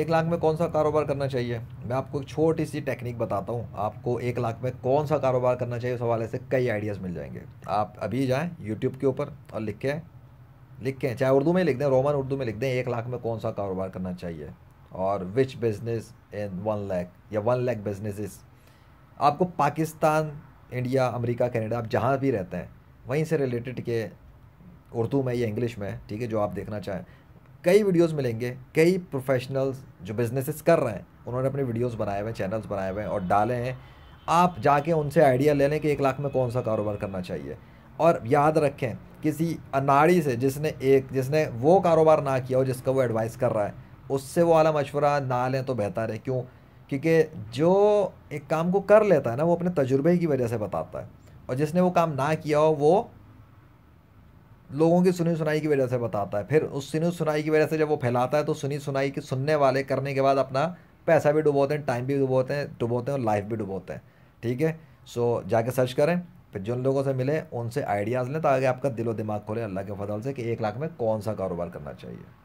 एक लाख में कौन सा कारोबार करना चाहिए मैं आपको एक छोटी सी टेक्निक बताता हूँ आपको एक लाख में कौन सा कारोबार करना चाहिए उस हवाले से कई आइडियाज़ मिल जाएंगे आप अभी जाएँ यूट्यूब के ऊपर और लिख के लिख के चाहे उर्दू में लिख दें रोमन उर्दू में लिख दें एक लाख में कौन सा कारोबार करना चाहिए और which business in one lakh या वन लैख बिजनेसेस आपको पाकिस्तान इंडिया अमेरिका कनाडा आप जहाँ भी रहते हैं वहीं से रिलेटेड के उर्दू में या इंग्लिश में ठीक है जो आप देखना चाहें कई वीडियोस मिलेंगे कई प्रोफेशनल्स जो बिजनेसेस कर रहे हैं उन्होंने अपने वीडियोस बनाए हुए हैं चैनल्स बनाए हुए हैं और डाले हैं आप जाके उनसे आइडिया ले लें कि एक लाख में कौन सा कारोबार करना चाहिए और याद रखें किसी अनाड़ी से जिसने एक जिसने वो कारोबार ना किया हो जिसका वो एडवाइस कर रहा है उससे वो वाला मशवरा ना लें तो बेहतर है क्यों क्योंकि जो एक काम को कर लेता है ना वो अपने तजुर्बे की वजह से बताता है और जिसने वो काम ना किया हो वो लोगों की सुनी सुनाई की वजह से बताता है फिर उस सुनी सुनाई की वजह से जब वो फैलाता है तो सुनी सुनाई के सुनने वाले करने के बाद अपना पैसा भी डुबोते हैं टाइम भी डुबोते हैं डुबोते हैं और लाइफ भी डुबोते हैं ठीक है सो जाके सर्च करें फिर जिन लोगों से मिले उनसे आइडियाज़ लें ताकि आपका दिलो दिमाग खोले अल्लाह के फजल से कि एक लाख में कौन सा कारोबार करना चाहिए